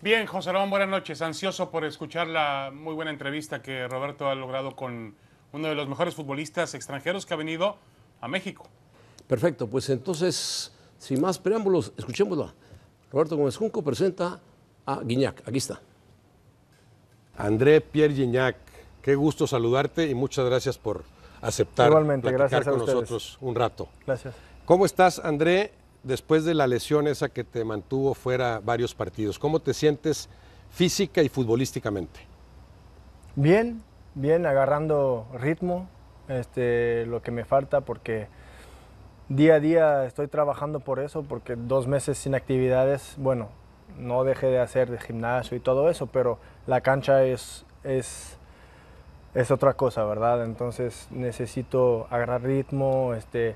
Bien, José Ramón, buenas noches. Ansioso por escuchar la muy buena entrevista que Roberto ha logrado con uno de los mejores futbolistas extranjeros que ha venido a México. Perfecto, pues entonces, sin más preámbulos, escuchémoslo. Roberto Gómez Junco presenta a Guiñac. Aquí está. André Pierre Guiñac, qué gusto saludarte y muchas gracias por aceptar Igualmente, gracias a con nosotros un rato. Gracias. ¿Cómo estás, André? después de la lesión esa que te mantuvo fuera varios partidos. ¿Cómo te sientes física y futbolísticamente? Bien, bien, agarrando ritmo, este, lo que me falta porque día a día estoy trabajando por eso, porque dos meses sin actividades, bueno, no dejé de hacer de gimnasio y todo eso, pero la cancha es, es, es otra cosa, ¿verdad? Entonces necesito agarrar ritmo, este,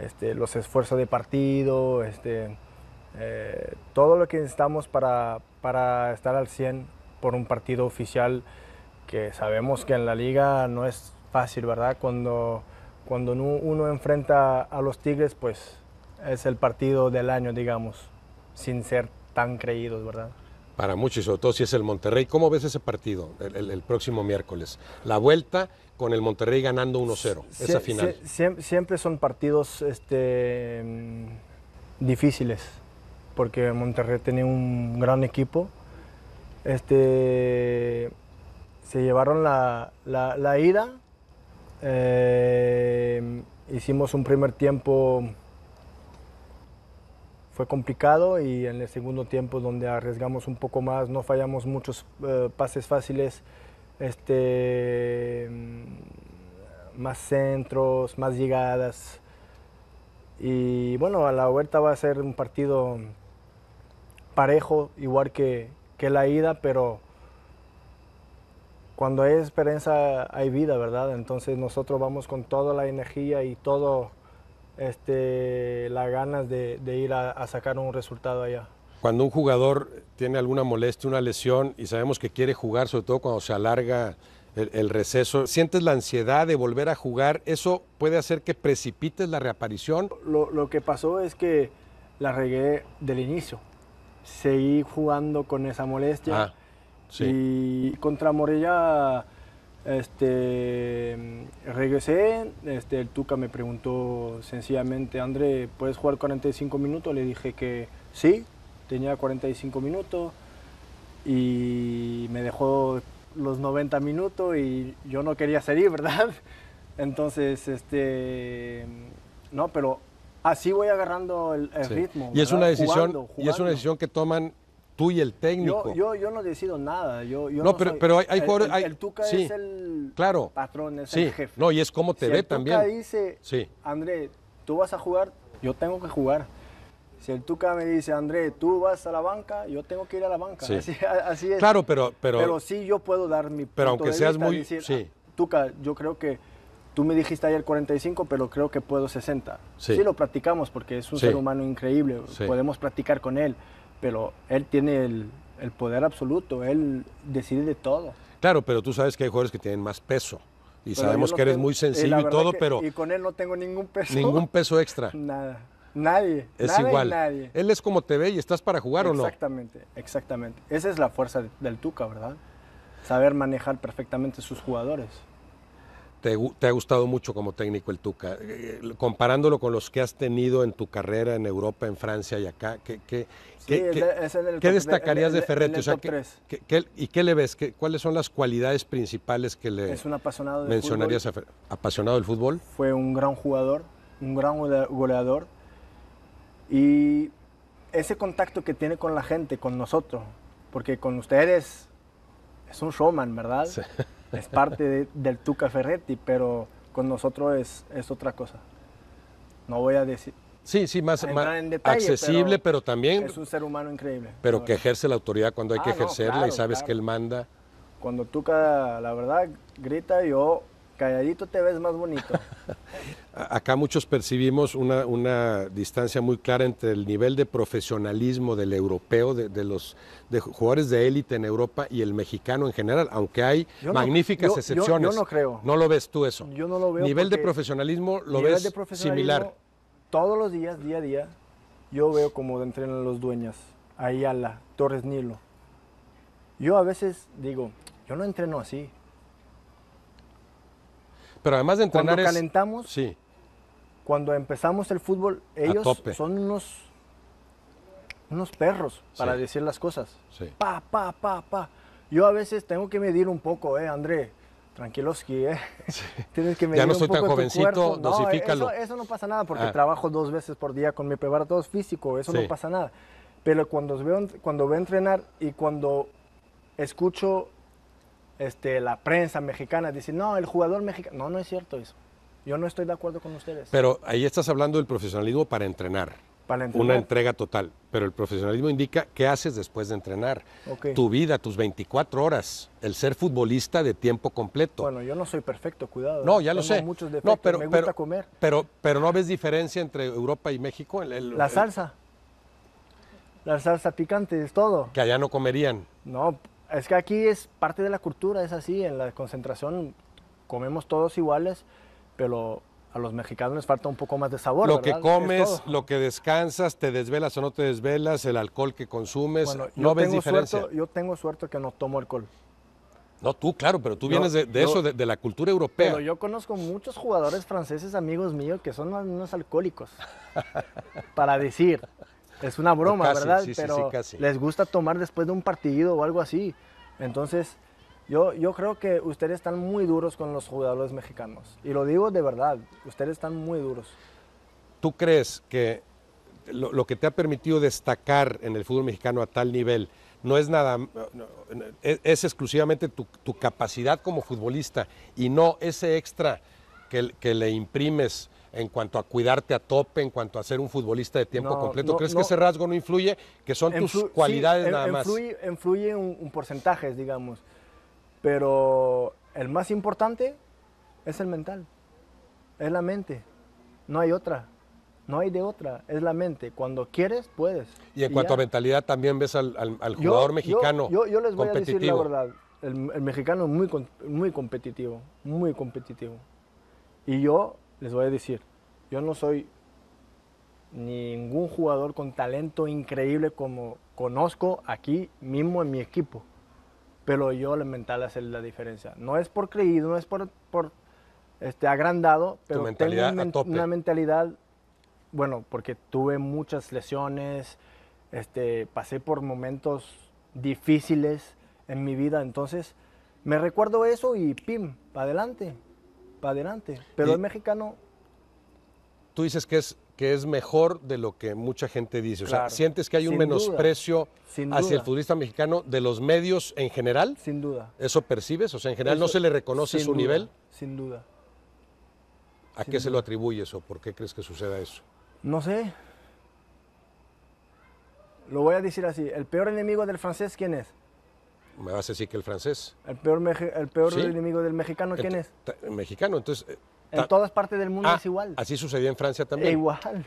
este, los esfuerzos de partido, este, eh, todo lo que necesitamos para, para, estar al 100 por un partido oficial que sabemos que en la liga no es fácil, ¿verdad? Cuando, cuando uno enfrenta a los Tigres, pues es el partido del año, digamos, sin ser tan creídos, ¿verdad? para muchos, y sobre todo si es el Monterrey. ¿Cómo ves ese partido el, próximo miércoles? La vuelta con el Monterrey ganando 1-0, esa final. siempre son partidos este, difíciles, porque Monterrey tenía un gran equipo. Este, se llevaron la, ida, eh, hicimos un primer tiempo fue complicado y en el segundo tiempo donde arriesgamos un poco más, no fallamos muchos eh, pases fáciles, este, mm, más centros, más llegadas. Y bueno, a la vuelta va a ser un partido parejo, igual que, que la ida, pero cuando hay esperanza hay vida, ¿verdad? Entonces nosotros vamos con toda la energía y todo este, las ganas de, ir a, sacar un resultado allá. Cuando un jugador tiene alguna molestia, una lesión y sabemos que quiere jugar, sobre todo cuando se alarga el, receso, ¿sientes la ansiedad de volver a jugar? ¿Eso puede hacer que precipites la reaparición? Lo, que pasó es que la regué del inicio. Seguí jugando con esa molestia. Ah, y contra Morella este, regresé, este, el Tuca me preguntó sencillamente, André, ¿puedes jugar 45 minutos? Le dije que sí, tenía 45 minutos y me dejó los 90 minutos y yo no quería salir, ¿verdad? Entonces, este, no, pero así voy agarrando el, ritmo. Y es, una decisión, y es una decisión que toman tú y el técnico. Yo, yo, no decido nada. no, pero, hay, el, Tuca es el claro, patrón, el jefe. No, y es como te si ve el también. Tuca dice, sí. André, tú vas a jugar, yo tengo que jugar. Si el Tuca me dice, André, tú vas a la banca, yo tengo que ir a la banca. Así, es. Claro, pero, pero. sí, yo puedo dar mi. Pero aunque seas muy. Ah, Tuca, yo creo que. Tú me dijiste ayer 45, pero creo que puedo 60. Sí, lo practicamos porque es un ser humano increíble. Podemos practicar con él pero él tiene el, poder absoluto, él decide de todo. Claro, pero tú sabes que hay jugadores que tienen más peso. Y sabemos que eres muy sencillo y, todo, pero... Y con él no tengo ningún peso. Ningún peso extra. Nada. Nadie. Es igual. Él es como te ve y estás para jugar o no. Exactamente, exactamente. Esa es la fuerza del Tuca, ¿verdad? Saber manejar perfectamente sus jugadores te, ha gustado mucho como técnico el Tuca. Eh, eh, comparándolo con los que has tenido en tu carrera en Europa, en Francia y acá, ¿qué, qué, destacarías de Ferretti? ¿Y qué le ves? ¿Cuáles son las cualidades principales que le apasionado mencionarías fútbol. a ¿Apasionado del fútbol? Fue un gran jugador, un gran goleador. Y ese contacto que tiene con la gente, con nosotros, porque con ustedes es un showman, ¿verdad? Sí es parte del Tuca Ferretti, pero con nosotros es, otra cosa. No voy a decir, Sí, sí, más, accesible, pero, también... Es un ser humano increíble. Pero que ejerce la autoridad cuando hay que ah, ejercerla y sabes que él manda. Cuando Tuca, la verdad, grita, yo Calladito te ves más bonito. Acá muchos percibimos una, distancia muy clara entre el nivel de profesionalismo del europeo, de, los de jugadores de élite en Europa y el mexicano en general, aunque hay magníficas excepciones. Yo, no creo. No lo ves tú eso. Yo no lo veo. Nivel de profesionalismo lo ves similar. Todos los días, día a día, yo veo cómo entrenan los dueños. Ayala, Torres Nilo. Yo a veces digo, yo no entreno así. Pero además de entrenar. Cuando calentamos, cuando empezamos el fútbol, ellos son unos, unos perros para decir las cosas. Pa, pa, pa, pa. Yo a veces tengo que medir un poco, eh, André? Tranquiloski, ¿eh? Tienes que medir Ya no soy tan jovencito, dosifícalo. eso, no pasa nada porque ah. trabajo dos veces por día con mi preparador físico, eso no pasa nada. Pero cuando veo, cuando veo entrenar y cuando escucho este, la prensa mexicana dice, no, el jugador mexicano. No, no es cierto eso. Yo no estoy de acuerdo con ustedes. Pero ahí estás hablando del profesionalismo para entrenar. Para entrenar. Una entrega total. Pero el profesionalismo indica qué haces después de entrenar. Tu vida, tus 24 horas, el ser futbolista de tiempo completo. Bueno, yo no soy perfecto, cuidado. No, ya lo sé. Muchos pero, me gusta comer. Pero, pero no ves diferencia entre Europa y México. la eh, salsa. La salsa picante es todo. Que allá no comerían. No, es que aquí es parte de la cultura, es así, en la concentración comemos todos iguales, pero a los mexicanos les falta un poco más de sabor. Lo que comes, lo que descansas, te desvelas o no te desvelas, el alcohol que consumes, no ves diferencia. yo tengo suerte que no tomo alcohol. No, tú, claro, pero tú vienes de, eso, de, la cultura europea. Pero yo conozco muchos jugadores franceses, amigos míos, que son unos alcohólicos. para decir, es una broma, ¿verdad? Pero les gusta tomar después de un partido o algo así. Entonces, yo, yo creo que ustedes están muy duros con los jugadores mexicanos. Y lo digo de verdad, ustedes están muy duros. ¿Tú crees que lo, que te ha permitido destacar en el fútbol mexicano a tal nivel no es nada, es, exclusivamente tu, capacidad como futbolista y no ese extra que, que le imprimes en cuanto a cuidarte a tope, en cuanto a ser un futbolista de tiempo completo? ¿Crees que ese rasgo no influye, que son tus cualidades nada influye, más? Influye un, un porcentaje, digamos, pero el más importante es el mental, es la mente, no hay otra. No hay de otra, es la mente. Cuando quieres, puedes. Y en cuanto a mentalidad, también ves al, jugador mexicano. Yo, les voy a decir la verdad. El, mexicano es muy, muy competitivo, muy competitivo. Y yo les voy a decir, yo no soy ningún jugador con talento increíble como conozco aquí mismo en mi equipo. Pero yo la mental hace la diferencia. No es por creído, no es por, por este, agrandado, pero tengo una mentalidad, bueno, porque tuve muchas lesiones, este, pasé por momentos difíciles en mi vida, entonces me recuerdo eso y pim, adelante adelante. Pero el mexicano, Tú dices que es, que es mejor de lo que mucha gente dice. O sea, ¿sientes que hay un menosprecio hacia el futbolista mexicano de los medios en general? sin duda. ¿Eso percibes? O sea, en general no se le reconoce su nivel. Sin duda. ¿A qué se lo atribuyes o por qué crees que suceda eso? No sé. Lo voy a decir así. ¿El peor enemigo del francés quién es? ¿Me vas a decir que el francés? ¿El peor, el peor enemigo del mexicano quién es? mexicano, entonces... Eh, en todas partes del mundo ah, es igual. Así sucedía en Francia también. E igual.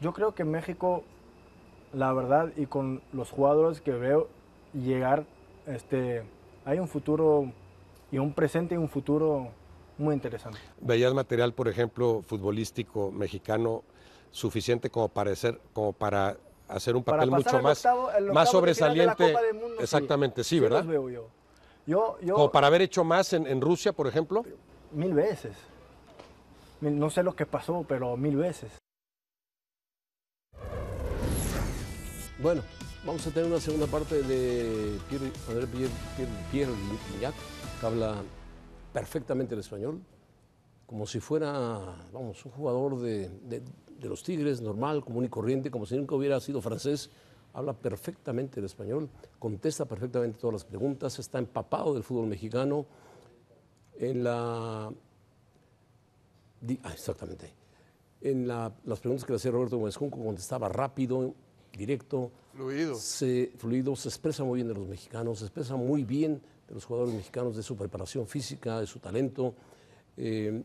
Yo creo que en México, la verdad, y con los jugadores que veo llegar, este, hay un futuro y un presente y un futuro muy interesante. ¿Veías material, por ejemplo, futbolístico mexicano suficiente como para, como para hacer un papel mucho más, más sobresaliente. exactamente, sí, ¿verdad? para haber hecho más en, Rusia, por ejemplo. Mil veces. no sé lo que pasó, pero mil veces. Bueno, vamos a tener una segunda parte de Pierre, André que habla perfectamente el español, como si fuera, vamos, un jugador de de los Tigres, normal, común y corriente, como si nunca hubiera sido francés, habla perfectamente el español, contesta perfectamente todas las preguntas, está empapado del fútbol mexicano. En la. Ah, exactamente. En las preguntas que le hacía Roberto Gómez Junco contestaba rápido, directo. Fluido. Se, fluido, se expresa muy bien de los mexicanos, se expresa muy bien de los jugadores mexicanos, de su preparación física, de su talento. Eh,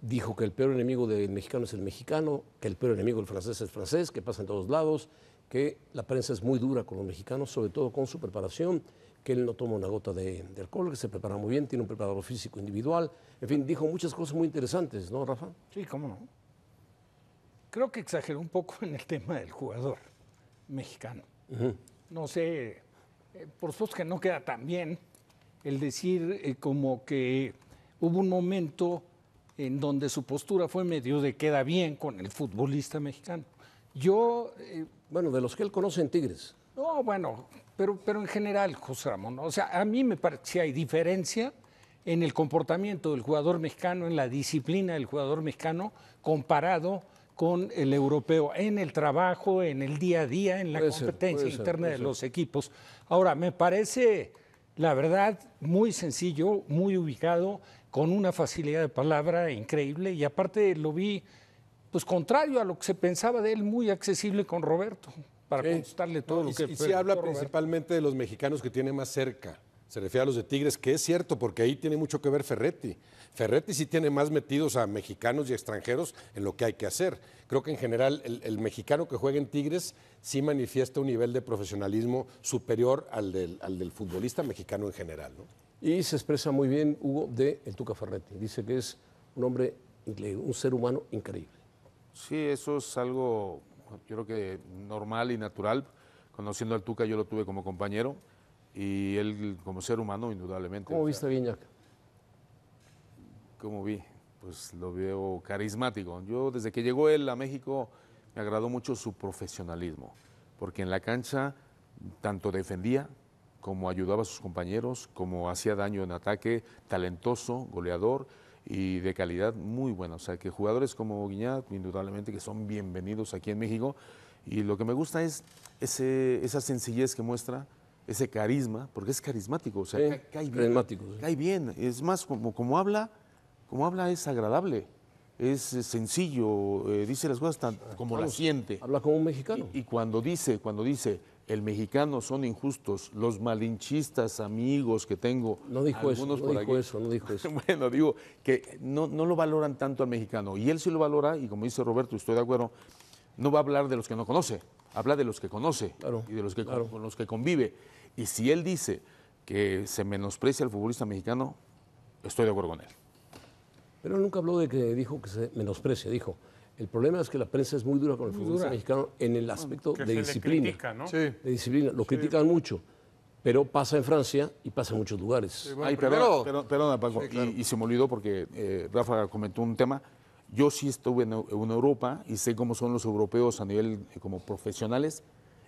dijo que el peor enemigo del mexicano es el mexicano, que el peor enemigo del francés es el francés, que pasa en todos lados, que la prensa es muy dura con los mexicanos, sobre todo con su preparación, que él no toma una gota de, alcohol, que se prepara muy bien, tiene un preparador físico individual. En fin, dijo muchas cosas muy interesantes, ¿no, Rafa? Sí, cómo no. Creo que exageró un poco en el tema del jugador mexicano. No sé, eh, por supuesto que no queda tan bien el decir eh, como que hubo un momento en donde su postura fue medio de queda bien con el futbolista mexicano. Yo... Eh, bueno, de los que él conoce en Tigres. No, bueno, pero, pero en general, José Ramón, o sea, a mí me parece que hay diferencia en el comportamiento del jugador mexicano, en la disciplina del jugador mexicano, comparado con el europeo, en el trabajo, en el día a día, en la competencia interna de los equipos. Ahora, me parece, la verdad, muy sencillo, muy ubicado con una facilidad de palabra increíble y aparte lo vi, pues contrario a lo que se pensaba de él, muy accesible con Roberto, para contarle todo lo que... Y se habla principalmente de los mexicanos que tiene más cerca. Se refiere a los de Tigres, que es cierto, porque ahí tiene mucho que ver Ferretti. Ferretti sí tiene más metidos a mexicanos y extranjeros en lo que hay que hacer. Creo que en general el, mexicano que juega en Tigres sí manifiesta un nivel de profesionalismo superior al del, al del futbolista mexicano en general. ¿no? Y se expresa muy bien Hugo de El Tuca Ferretti. Dice que es un hombre increíble, un ser humano increíble. Sí, eso es algo, yo creo que normal y natural. Conociendo al Tuca, yo lo tuve como compañero y él como ser humano, indudablemente. ¿Cómo viste a ¿Cómo vi? Pues lo veo carismático. Yo, desde que llegó él a México, me agradó mucho su profesionalismo, porque en la cancha tanto defendía como ayudaba a sus compañeros, como hacía daño en ataque, talentoso, goleador y de calidad muy buena. O sea, que jugadores como Guiñat, indudablemente que son bienvenidos aquí en México. Y lo que me gusta es esa sencillez que muestra, ese carisma, porque es carismático, o sea, cae, bien, carismático, cae bien. Es más, como, como, habla, como habla es agradable, es eh, sencillo, eh, dice las cosas como lo las siente. Habla como un mexicano. y cuando dice, cuando dice, el mexicano son injustos, los malinchistas amigos que tengo. No dijo eso, no dijo eso, no bueno, digo que no, no lo valoran tanto al mexicano. Y él sí lo valora, y como dice Roberto, estoy de acuerdo, no va a hablar de los que no conoce, habla de los que conoce y de los que, con, los que convive. Y si él dice que se menosprecia al futbolista mexicano, estoy de acuerdo con él. Pero nunca habló de que dijo que se menosprecia, dijo el problema es que la prensa es muy dura con el futbolista mexicano en el aspecto de disciplina. sí. De disciplina. Lo critican mucho. Pero pasa en Francia y pasa en muchos lugares. perdona, Paco. Y, se me olvidó porque eh, Rafa comentó un tema. Yo sí estuve en, Europa y sé cómo son los europeos a nivel eh, como profesionales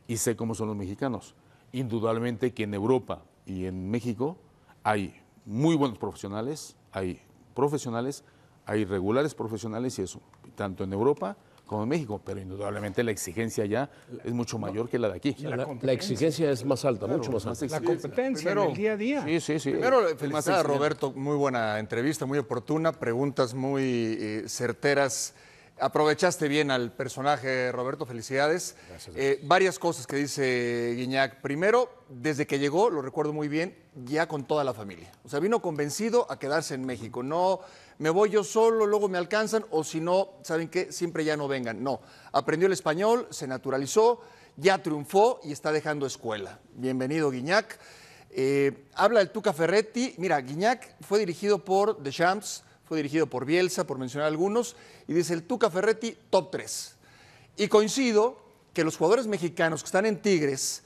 y sé cómo son los mexicanos. Indudablemente que en Europa y en México hay muy buenos profesionales, hay profesionales, hay regulares profesionales y eso tanto en Europa como en México, pero indudablemente la exigencia ya es mucho mayor que la de aquí. La, exigencia es más alta, mucho más alta. La competencia en el día a día. Sí, sí, sí. Primero, felicidades, Roberto, muy buena entrevista, muy oportuna, preguntas muy eh, certeras. Aprovechaste bien al personaje, Roberto, felicidades. Eh, varias cosas que dice Guiñac. Primero, desde que llegó, lo recuerdo muy bien, ya con toda la familia. O sea, vino convencido a quedarse en México, no me voy yo solo, luego me alcanzan, o si no, ¿saben qué? Siempre ya no vengan. No, aprendió el español, se naturalizó, ya triunfó y está dejando escuela. Bienvenido, Guiñac. Eh, habla el Tuca Ferretti. Mira, Guiñac fue dirigido por Champs, fue dirigido por Bielsa, por mencionar algunos, y dice el Tuca Ferretti, top 3. Y coincido que los jugadores mexicanos que están en Tigres,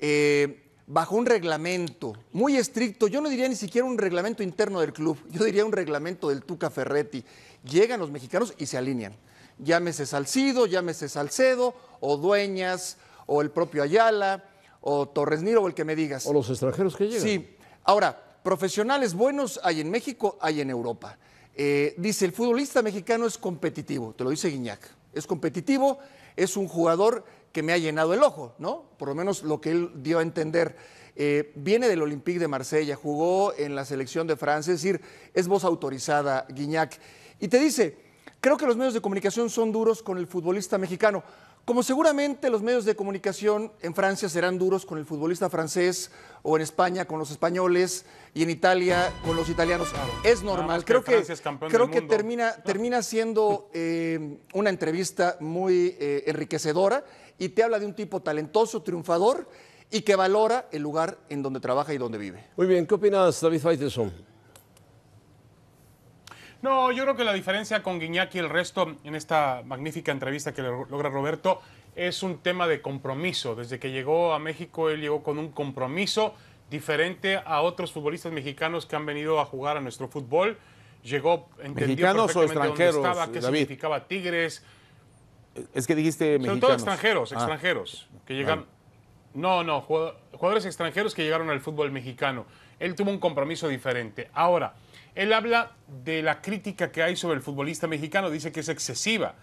eh, bajo un reglamento muy estricto, yo no diría ni siquiera un reglamento interno del club, yo diría un reglamento del Tuca Ferretti. Llegan los mexicanos y se alinean. Llámese Salcido, llámese Salcedo, o Dueñas, o el propio Ayala, o Torres Niro, o el que me digas. O los extranjeros que llegan. Sí. Ahora, profesionales buenos hay en México, hay en Europa. Eh, dice, el futbolista mexicano es competitivo, te lo dice Guiñac. Es competitivo, es un jugador que me ha llenado el ojo, ¿no? Por lo menos lo que él dio a entender. Eh, viene del Olympique de Marsella, jugó en la selección de Francia, es decir, es voz autorizada, Guiñac. Y te dice, creo que los medios de comunicación son duros con el futbolista mexicano, como seguramente los medios de comunicación en Francia serán duros con el futbolista francés o en España con los españoles y en Italia con los italianos. Es normal, creo que, creo que termina, termina siendo eh, una entrevista muy eh, enriquecedora y te habla de un tipo talentoso, triunfador y que valora el lugar en donde trabaja y donde vive. Muy bien, ¿qué opinas, David Faiteson? No, yo creo que la diferencia con Guiñac y el resto en esta magnífica entrevista que logra Roberto es un tema de compromiso. Desde que llegó a México, él llegó con un compromiso diferente a otros futbolistas mexicanos que han venido a jugar a nuestro fútbol. Llegó, entendió perfectamente dónde estaba, qué significaba Tigres, es que dijiste mexicanos. extranjeros, ah. extranjeros, que llegan... Ah. No, no, jugadores extranjeros que llegaron al fútbol mexicano. Él tuvo un compromiso diferente. Ahora, él habla de la crítica que hay sobre el futbolista mexicano, dice que es excesiva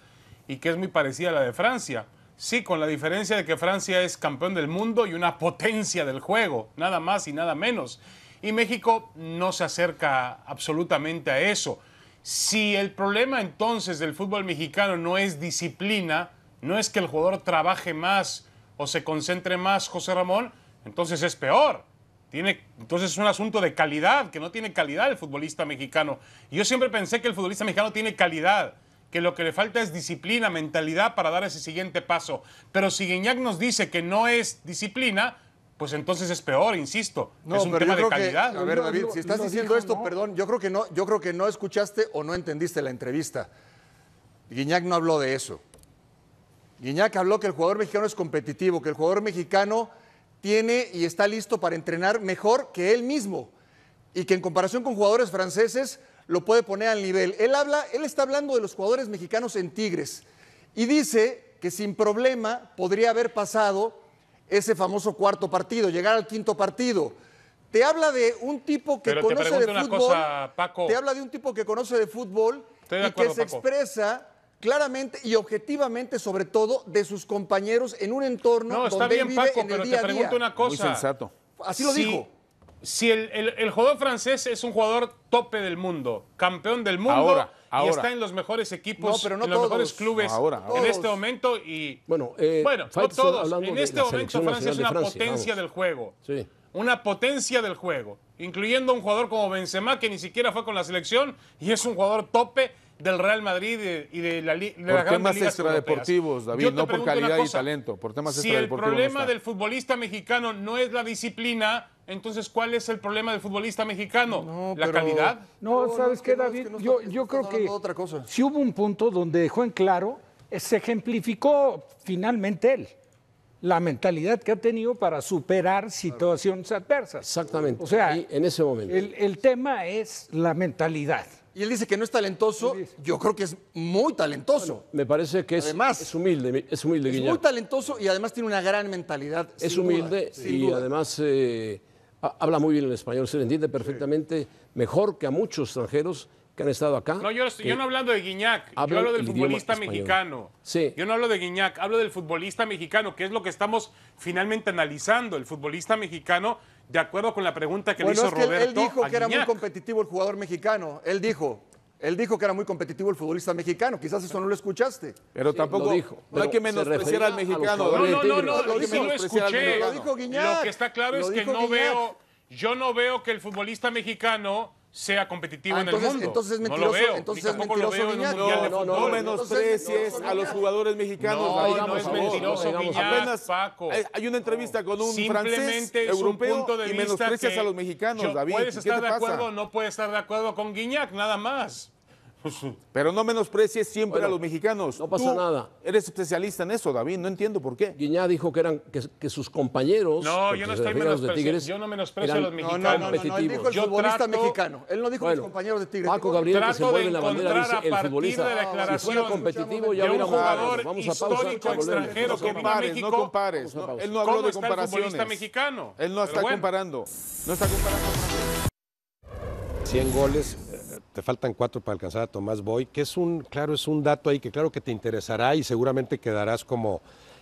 y que es muy parecida a la de Francia. Sí, con la diferencia de que Francia es campeón del mundo y una potencia del juego, nada más y nada menos. Y México no se acerca absolutamente a eso. Si el problema entonces del fútbol mexicano no es disciplina, no es que el jugador trabaje más o se concentre más, José Ramón, entonces es peor. Tiene, entonces es un asunto de calidad, que no tiene calidad el futbolista mexicano. yo siempre pensé que el futbolista mexicano tiene calidad, que lo que le falta es disciplina, mentalidad para dar ese siguiente paso. Pero si Guiñac nos dice que no es disciplina, pues entonces es peor, insisto. es un tema de calidad. a ver, David, si estás diciendo esto, perdón, yo creo que no, yo creo que no escuchaste o no entendiste la entrevista. Guiñac no habló de eso. Guiñac habló que el jugador mexicano es competitivo, que el jugador mexicano tiene y está listo para entrenar mejor que él mismo y que en comparación con jugadores franceses lo puede poner al nivel. Él habla, él está hablando de los jugadores mexicanos en Tigres y dice que sin problema podría haber pasado ese famoso cuarto partido, llegar al quinto partido. Te habla de un tipo que conoce de fútbol. Te habla de un tipo que conoce de fútbol y que se expresa claramente y objetivamente, sobre todo, de sus compañeros en un entorno donde vive en el día te pregunto una cosa. Así lo dijo. Si el, el, jugador francés es un jugador tope del mundo, campeón del mundo, Ahora y está en los mejores equipos, en los mejores clubes en este momento y bueno, eh, bueno todos. En este momento Francia es una potencia del juego, sí. una potencia del juego, incluyendo un jugador como Benzema que ni siquiera fue con la selección y es un jugador tope del Real Madrid y de la, Liga. por temas extradeportivos, David, no por calidad y talento, Si el problema del futbolista mexicano no es la disciplina, entonces, ¿cuál es el problema del futbolista mexicano? ¿La calidad? No, ¿sabes qué, David? yo, creo que si hubo un punto donde dejó en claro, se ejemplificó finalmente él la mentalidad que ha tenido para superar situaciones adversas. Exactamente. O sea, en ese momento. El, tema es la mentalidad. Y él dice que no es talentoso. Yo creo que es muy talentoso. me parece que es, humilde, es humilde. Es muy talentoso y además tiene una gran mentalidad. Es humilde y además eh, habla muy bien el español, se le entiende perfectamente, mejor que a muchos extranjeros que han estado acá. No, yo, no hablando de Guiñac, yo hablo del futbolista mexicano. Sí. Yo no hablo de Guiñac, hablo del futbolista mexicano, que es lo que estamos finalmente analizando, el futbolista mexicano, de acuerdo con la pregunta que le hizo es que Él dijo que era muy competitivo el jugador mexicano, él dijo, él dijo que era muy competitivo el futbolista mexicano. Quizás eso no lo escuchaste. Pero tampoco dijo. No hay que menospreciar al mexicano. No, no, no, no. Lo, escuché. Lo, que está claro es que no veo, yo no veo que el futbolista mexicano sea competitivo ah, en el mundo. Entonces es mentiroso, lo veo, entonces es mentiroso Guiñac. No, no, no, no, menosprecies a los jugadores mexicanos. No, no es mentiroso Guiñac, Apenas Paco. Hay una entrevista con un francés europeo punto de y menosprecias a los mexicanos, David. Puedes estar de acuerdo o no puedes estar de acuerdo con Guiñac, nada más. Pero no menosprecies siempre a los mexicanos. No pasa nada. Eres especialista en eso, David. No entiendo por qué. Guiñá dijo que eran que, que sus compañeros. No, yo no estoy menospreciando. Yo no menosprecio a los mexicanos. No, no, no, no, no Él dijo el yo futbolista trato, mexicano. Él no dijo bueno, los compañeros de Tigres. Paco Gabriel que se mueve la bandera dice el futbolista. De si fuera competitivo ya hubiera jugado. Vamos a pausa. extranjero que vino a México. No compares. Él no habló de comparaciones. Está mexicano. Él no está comparando. No está comparando. 100 goles te faltan cuatro para alcanzar a Tomás Boy, que es un, claro, es un dato ahí que claro que te interesará y seguramente quedarás como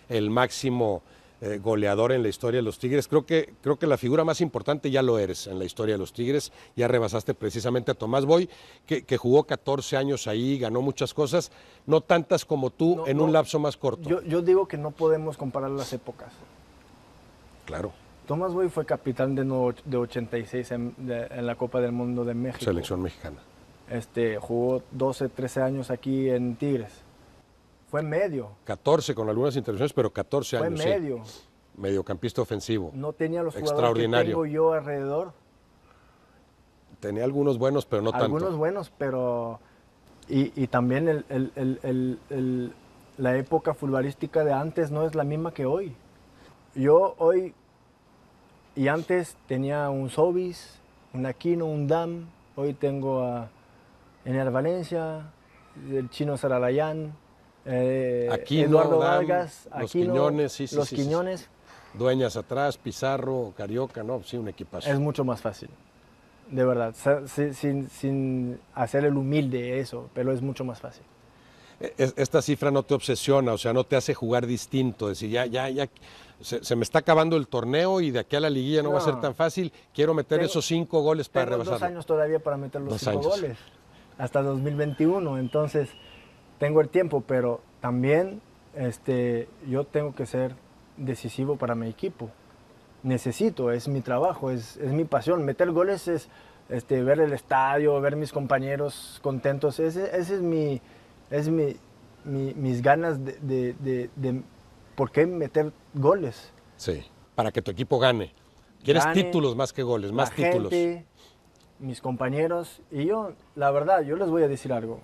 el máximo eh, goleador en la historia de los Tigres. Creo que, creo que la figura más importante ya lo eres en la historia de los Tigres. Ya rebasaste precisamente a Tomás Boy, que, jugó 14 años ahí, ganó muchas cosas, no tantas como tú en un lapso más corto. Yo, digo que no podemos comparar las épocas. Claro. Tomás Boy fue capitán de, de 86 en, la Copa del Mundo de México. Selección mexicana. Este, jugó 12, 13 años aquí en Tigres. Fue medio. 14 con algunas intervenciones, pero 14 años. Fue medio. Mediocampista ofensivo. No tenía los jugadores que tengo yo alrededor. Tenía algunos buenos, pero no tanto. Algunos buenos, pero. Y, también la época futbolística de antes no es la misma que hoy. Yo hoy y antes tenía un Sobis, un Aquino, un Dam. Hoy tengo a en el Valencia, el chino Saralayán, eh, Eduardo Vargas, los Quiñones, Dueñas atrás, Pizarro, Carioca, no, sí, un equipazo. Es mucho más fácil, de verdad, sin, hacer el humilde eso, pero es mucho más fácil. E, esta cifra no te obsesiona, o sea, no te hace jugar distinto, decir, ya, ya, ya, se, me está acabando el torneo y de aquí a la liguilla no, va a ser tan fácil. Quiero meter esos cinco goles para rebasar. Dos años todavía para meter los cinco goles hasta 2021, entonces tengo el tiempo, pero también este, yo tengo que ser decisivo para mi equipo. Necesito, es mi trabajo, es, es mi pasión. Meter goles es este, ver el estadio, ver mis compañeros contentos. Ese, ese es mi, es mi, mis ganas de, de, de, por qué meter goles. Sí, para que tu equipo gane. Quieres títulos más que goles, más títulos mis compañeros y yo, la verdad, yo les voy a decir algo.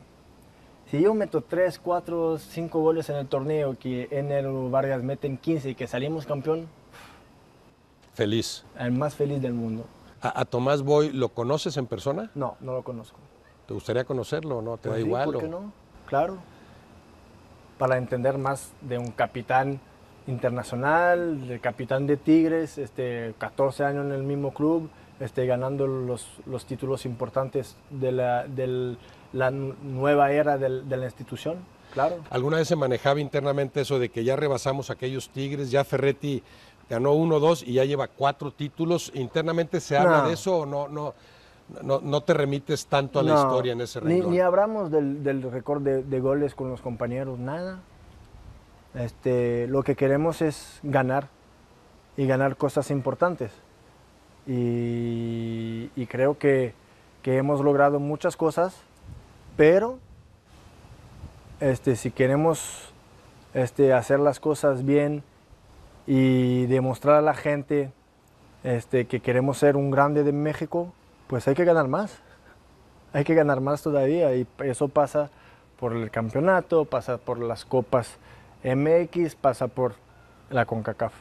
Si yo meto 3, 4, 5 goles en el torneo, que en el Vargas meten 15 y que salimos campeón, feliz. El más feliz del mundo. ¿A, Tomás Boy lo conoces en persona? No, no lo conozco. ¿Te gustaría conocerlo o no? ¿Te da pues igual? ¿Por qué no? Claro. Para entender más de un capitán internacional, de capitán de Tigres, este, 14 años en el mismo club, este, ganando los, los, títulos importantes de la, la nueva era de, de la institución. Claro. ¿Alguna vez se manejaba internamente eso de que ya rebasamos aquellos Tigres, ya Ferretti ganó uno, dos y ya lleva cuatro títulos? ¿Internamente se habla de eso o no, no, no, no, te remites tanto a la historia en ese renglón? Ni, ni hablamos del, del récord de, de, goles con los compañeros, nada. Este, lo que queremos es ganar y ganar cosas importantes y, creo que, hemos logrado muchas cosas, pero este, si queremos este, hacer las cosas bien y demostrar a la gente este, que queremos ser un grande de México, pues hay que ganar más. Hay que ganar más todavía y eso pasa por el campeonato, pasa por las copas MX, pasa por la CONCACAF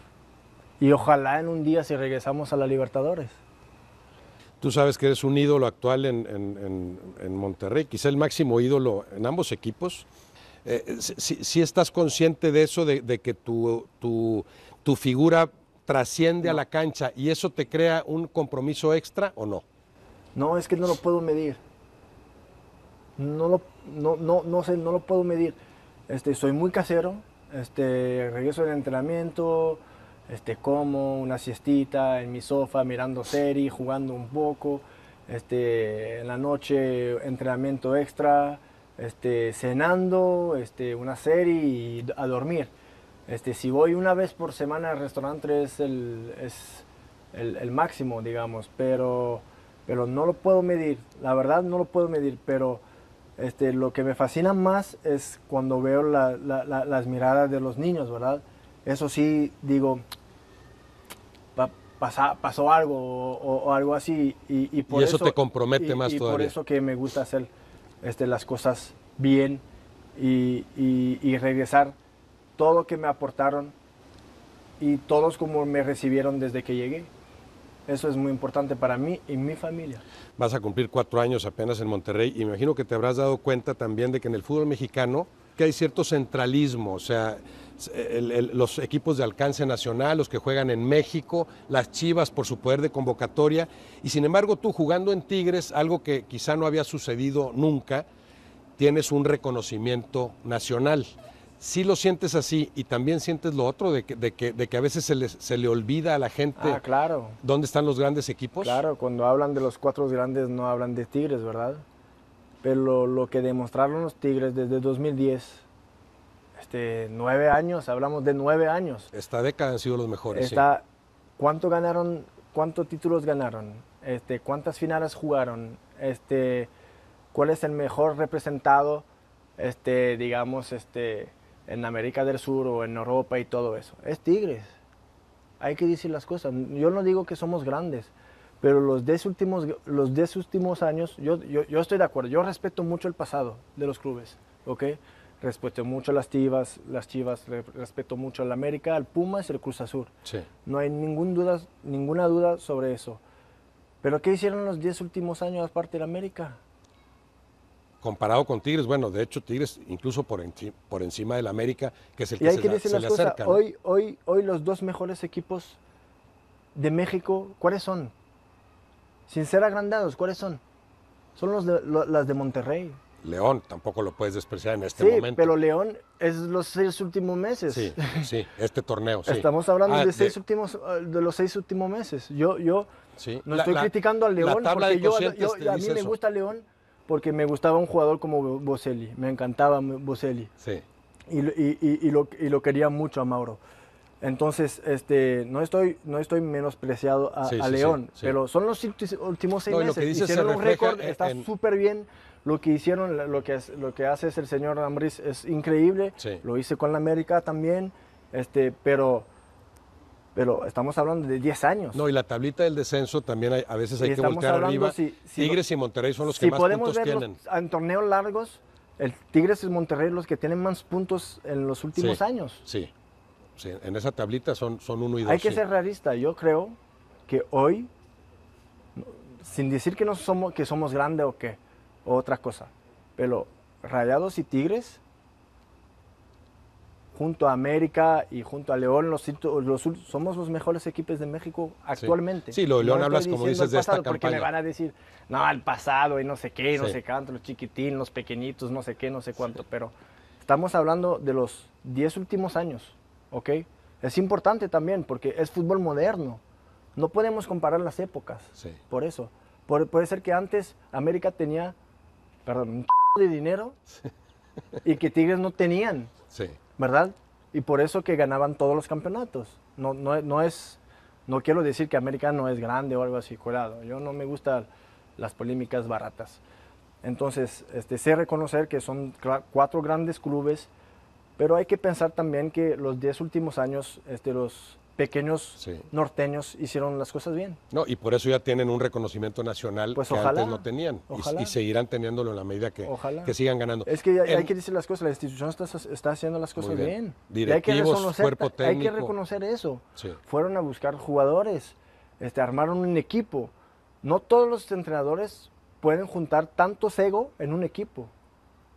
y ojalá en un día si regresamos a la Libertadores. Tú sabes que eres un ídolo actual en, en, en, Monterrey, quizá el máximo ídolo en ambos equipos. Eh, si, estás consciente de eso, de, que tu, tu, figura trasciende a la cancha y eso te crea un compromiso extra o no? No, es que no lo puedo medir. No lo, no, no, sé, no lo puedo medir. Este, soy muy casero, este, regreso del entrenamiento, este, como una siestita en mi sofá mirando series, jugando un poco, este, en la noche entrenamiento extra, este, cenando, este, una serie y a dormir. Este, si voy una vez por semana al restaurante es el, es el, máximo, digamos, pero, pero no lo puedo medir, la verdad no lo puedo medir, pero... Este, lo que me fascina más es cuando veo las miradas de los niños, ¿verdad? eso sí, digo, pasó algo o, algo así. Y, por eso, te compromete más todavía. por eso que me gusta hacer este, las cosas bien y, regresar todo lo que me aportaron y todos como me recibieron desde que llegué. Eso es muy importante para mí y mi familia. Vas a cumplir cuatro años apenas en Monterrey y me imagino que te habrás dado cuenta también de que en el fútbol mexicano que hay cierto centralismo, o sea, los equipos de alcance nacional, los que juegan en México, las Chivas por su poder de convocatoria, y sin embargo tú jugando en Tigres, algo que quizá no había sucedido nunca, tienes un reconocimiento nacional. Si sí lo sientes así y también sientes lo otro, de que, a veces se, le olvida a la gente ah, claro. dónde están los grandes equipos. Claro, cuando hablan de los cuatro grandes no hablan de Tigres, ¿verdad? Pero lo que demostraron los Tigres desde 2010 este, nueve años, hablamos de nueve años. Esta década han sido los mejores. ¿Cuánto ganaron? ¿Cuántos títulos ganaron? Este, ¿Cuántas finales jugaron? Este, ¿Cuál es el mejor representado, este, digamos, en América del Sur o en Europa y todo eso? Es Tigres. Hay que decir las cosas. Yo no digo que somos grandes, pero los 10 últimos, los diez últimos años, yo, estoy de acuerdo, yo respeto mucho el pasado de los clubes, ¿ok? respeto mucho a las Chivas, las Chivas respeto mucho al América, al Pumas y al Cruz Azul. No hay ninguna duda sobre eso. Pero ¿qué hicieron los 10 últimos años aparte del América? Comparado con Tigres, bueno, de hecho Tigres incluso por, encima por encima del América, que es el que, se, Hoy, hoy, hoy los dos mejores equipos de México, ¿cuáles son? Sin ser agrandados, ¿cuáles son? Son los las de Monterrey, León tampoco lo puedes despreciar en este sí, Pero León es los seis últimos meses. Sí, sí, este torneo. Estamos hablando ah, de, seis Últimos, ah, de los seis últimos meses. Yo, yo no estoy criticando al León porque a mí me gusta León porque me gustaba un jugador como Boselli, me encantaba Boselli. Sí. Y, lo, lo quería mucho a Mauro. Entonces, este, no estoy, no estoy menospreciado a, León, pero son los últimos seis meses. Lo que Hicieron un récord, está súper bien lo que hicieron, lo que, lo que hace es el señor Ramírez, es increíble. Lo hice con la América también, este, pero, pero estamos hablando de 10 años. No, y la tablita del descenso también a veces hay que voltear arriba. Tigres y Monterrey son los que más puntos tienen. en torneos largos, el Tigres y Monterrey los que tienen más puntos en los últimos años. Sí, sí, en esa tablita son, son uno y dos. Hay que ser realista. Yo creo que hoy, sin decir que no somos, que somos grandes o que otra cosa, Pero Rayados y Tigres, junto a América y junto a León, los, somos los mejores equipos de México actualmente. Sí, lo León hablas como dices de esta porque campaña. Porque me van a decir, no, al pasado y no sé qué, no sé cuánto, los chiquitín, los pequeñitos, no sé qué, no sé cuánto. Pero estamos hablando de los 10 últimos años, ¿ok? Es importante también porque es fútbol moderno. No podemos comparar las épocas. Por eso. puede ser que antes América tenía perdón, un de dinero y que Tigres no tenían, sí. ¿verdad? Y por eso que ganaban todos los campeonatos. No, no, es, no quiero decir que América no es grande o algo así, colado. Yo no me gustan las polémicas baratas. Entonces, este, sé reconocer que son cuatro grandes clubes, pero hay que pensar también que los 10 últimos años, este, los pequeños norteños hicieron las cosas bien. No, y por eso ya tienen un reconocimiento nacional pues que antes no tenían. Y, seguirán teniéndolo en la medida que, sigan ganando. Es que hay que decir las cosas, la institución está, haciendo las cosas bien. hay que reconocer, cuerpo Hay que reconocer eso. Fueron a buscar jugadores, este, armaron un equipo. No todos los entrenadores pueden juntar tanto cego en un equipo.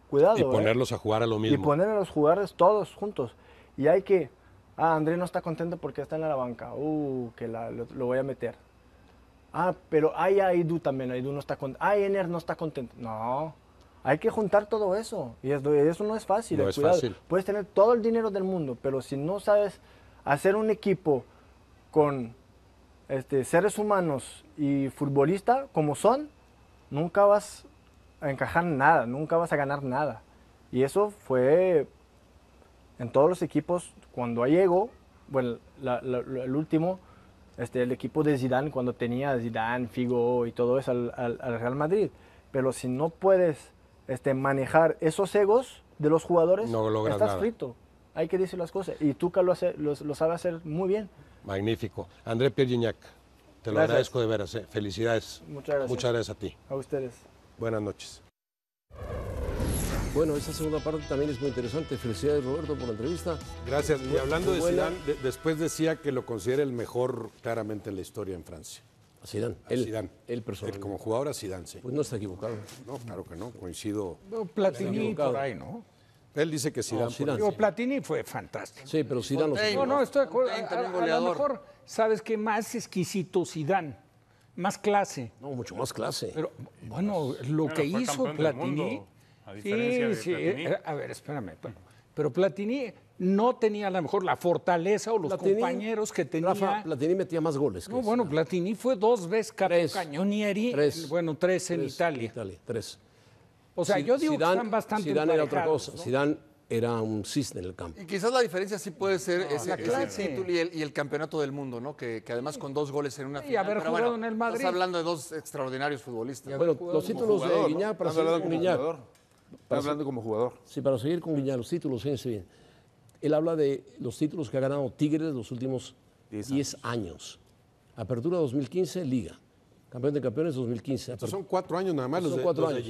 Cuidado. Y ¿eh? ponerlos a jugar a lo mismo. Y poner a los jugadores todos juntos. Y hay que Ah, André no está contento porque está en la banca. Uh, que lo, voy a meter. Ah, pero hay Aidu también. Aidu no está contento. Ah, Ener no está contento. No. Hay que juntar todo eso. Y eso, no es fácil. No es fácil. Puedes tener todo el dinero del mundo, pero si no sabes hacer un equipo con este, seres humanos y futbolista como son, nunca vas a encajar nada, nunca vas a ganar nada. Y eso fue en todos los equipos cuando llegó, bueno, el último, este, el equipo de Zidane, cuando tenía Zidane, Figo y todo eso al, Real Madrid. Pero si no puedes este, manejar esos egos de los jugadores, estás frito. Hay que decir las cosas. Y tú lo, hace, lo, sabe hacer muy bien. Magnífico. André Piergiñac, te lo agradezco de veras. Eh. Felicidades. Muchas gracias. Muchas gracias a ti. A ustedes. Buenas noches. Bueno, esa segunda parte también es muy interesante. Felicidades, Roberto, por la entrevista. Gracias. Y hablando de Zidane, después decía que lo considera el mejor claramente en la historia en Francia. A Zidane. él, Él como jugador a Zidane, sí. Pues no está equivocado. No, claro que no. Coincido. Platini por ahí, ¿no? Él dice que Zidane. Platini fue fantástico. Sí, pero Zidane... no, no, estoy de acuerdo. A, lo mejor, ¿sabes qué? Más exquisito Zidane. Más clase. No, mucho más clase. Pero, bueno, lo que hizo Platini sí, sí. Eh, eh, a ver, espérame. Pero, Platini no tenía a lo mejor la fortaleza o los compañeros que tenía. Rafa, Platini metía más goles. bueno, Platini fue dos veces cañonieri. Tres. Bueno, tres en Italia. Tres. O sea, yo digo que están bastante era otra cosa. Zidane era un cisne en el campo. Y quizás la diferencia sí puede ser ese, título y el, campeonato del mundo, ¿no? Que, además con dos goles en una y final. Y haber jugado en el Madrid. Estás hablando de dos extraordinarios futbolistas. Bueno, los títulos de Guiñá para ser un Está hablando como jugador. Sí, para seguir con Guiñac, los títulos, fíjense bien. Él habla de los títulos que ha ganado Tigres los últimos 10 años. Apertura 2015, Liga. Campeón de campeones 2015. son cuatro años nada más los, de, cuatro años.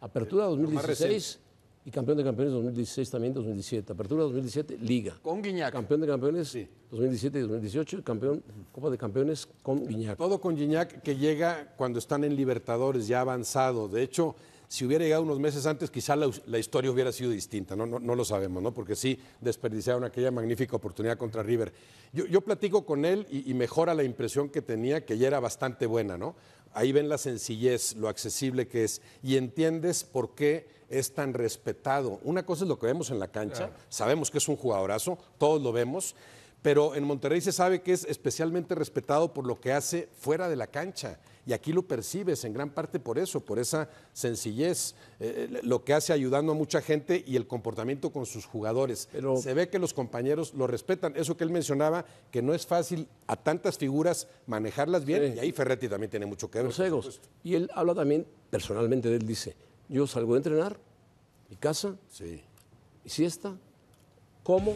Apertura 2016 y campeón de campeones 2016 también 2017. Apertura 2017, Liga. Con Guiñac. Campeón de campeones 2017 y 2018, campeón, Copa de Campeones con Guiñac. Todo con Guiñac que llega cuando están en Libertadores, ya avanzado. De hecho, si hubiera llegado unos meses antes, quizá la, historia hubiera sido distinta, ¿no? No, lo sabemos, ¿no? porque sí desperdiciaron aquella magnífica oportunidad contra River. Yo, platico con él y, mejora la impresión que tenía, que ya era bastante buena. ¿no? Ahí ven la sencillez, lo accesible que es, y entiendes por qué es tan respetado. Una cosa es lo que vemos en la cancha, sabemos que es un jugadorazo, todos lo vemos pero en Monterrey se sabe que es especialmente respetado por lo que hace fuera de la cancha. Y aquí lo percibes en gran parte por eso, por esa sencillez, eh, eh, lo que hace ayudando a mucha gente y el comportamiento con sus jugadores. Se ve que los compañeros lo respetan. Eso que él mencionaba, que no es fácil a tantas figuras manejarlas bien. Y ahí Ferretti también tiene mucho que ver. Los egos. Y él habla también personalmente de él, dice, yo salgo de entrenar, mi casa, sí. mi siesta, como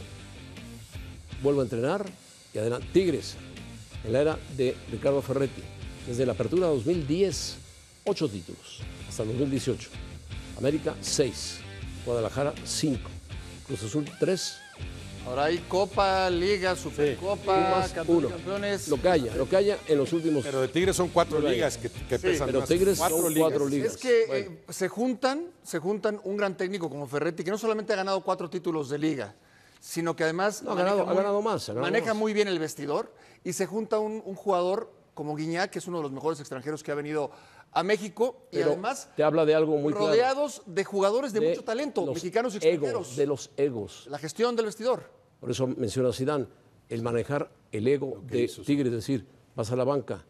vuelvo a entrenar y adelante. Tigres, en la era de Ricardo Ferretti, desde la apertura 2010, ocho títulos, hasta 2018. América, seis. Guadalajara, cinco. Cruz Azul, tres. Ahora hay Copa, Liga, Supercopa, sí. uno. Lo calla, lo calla en los últimos. Pero de Tigres son cuatro ligas que, pesan Pero Tigres son cuatro ligas. Es que eh, se juntan, se juntan un gran técnico como Ferretti, que no solamente ha ganado cuatro títulos de liga, sino que además no, ganado, ha ganado más, maneja muy bien el vestidor y se junta un, jugador como Guiñac, que es uno de los mejores extranjeros que ha venido a México y además te habla de algo muy rodeados de jugadores de, mucho talento, mexicanos y extranjeros. de los egos. La gestión del vestidor. Por eso menciona Sidán, el manejar el ego de Tigres, es decir, vas a la banca,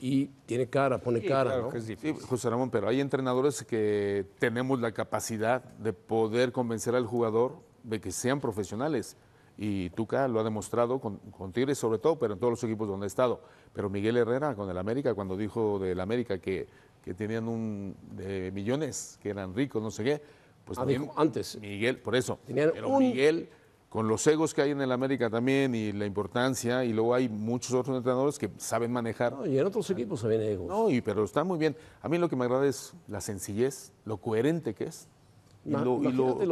y tiene cara, pone cara. difícil. José Ramón, pero hay entrenadores que tenemos la capacidad de poder convencer al jugador de que sean profesionales. Y Tuca lo ha demostrado con, con Tigres sobre todo, pero en todos los equipos donde ha estado. Pero Miguel Herrera con el América, cuando dijo del América que, que tenían un millones, que eran ricos, no sé qué, pues ah, antes. Miguel, por eso. pero Miguel, con los egos que hay en el América también y la importancia, y luego hay muchos otros entrenadores que saben manejar. y en otros equipos también hay egos. No, y, pero está muy bien. A mí lo que me agrada es la sencillez, lo coherente que es y lo, lo,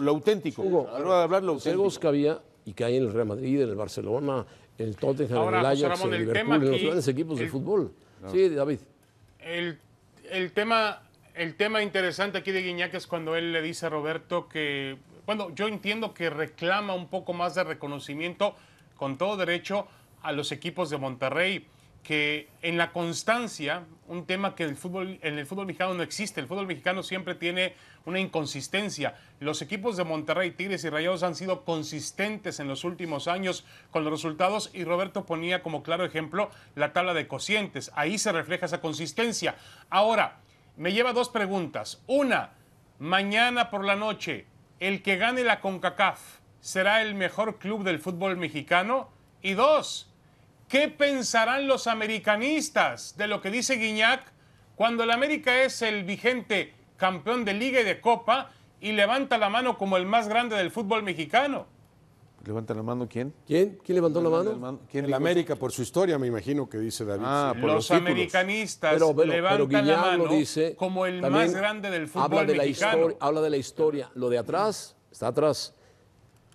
lo, auténtico. Hugo, hablar los egos que había y que hay en el Real Madrid, en el Barcelona, en el Tottenham, en el Ajax, en el Liverpool, los grandes equipos de fútbol. Sí, David. El, tema, el tema interesante aquí de Guiñac es cuando él le dice a Roberto que, bueno, yo entiendo que reclama un poco más de reconocimiento con todo derecho a los equipos de Monterrey que en la constancia, un tema que el fútbol, en el fútbol mexicano no existe, el fútbol mexicano siempre tiene una inconsistencia. Los equipos de Monterrey, Tigres y Rayados han sido consistentes en los últimos años con los resultados y Roberto ponía como claro ejemplo la tabla de cocientes. Ahí se refleja esa consistencia. Ahora, me lleva dos preguntas. Una, mañana por la noche, el que gane la CONCACAF será el mejor club del fútbol mexicano. Y dos, ¿Qué pensarán los americanistas de lo que dice Guiñac cuando el América es el vigente campeón de liga y de copa y levanta la mano como el más grande del fútbol mexicano? ¿Levanta la mano quién? ¿Quién? ¿Quién levantó la mano? ¿Quién el América, por su historia, me imagino que dice David. Ah, los, americanistas levantan la mano como el más grande del fútbol mexicano. habla de la historia. Lo de atrás está atrás.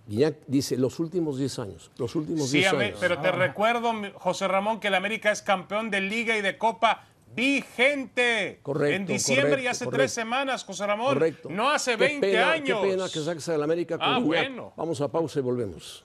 Guiñac dice los últimos 10 años. Los últimos 10 años. Pero te recuerdo, José Ramón, que el América es campeón de Liga y de Copa vigente. Correcto. En diciembre y hace tres semanas, José Ramón. Correcto. No hace 20 años. Qué pena que saques América. Con ah, bueno. Vamos a pausa y volvemos.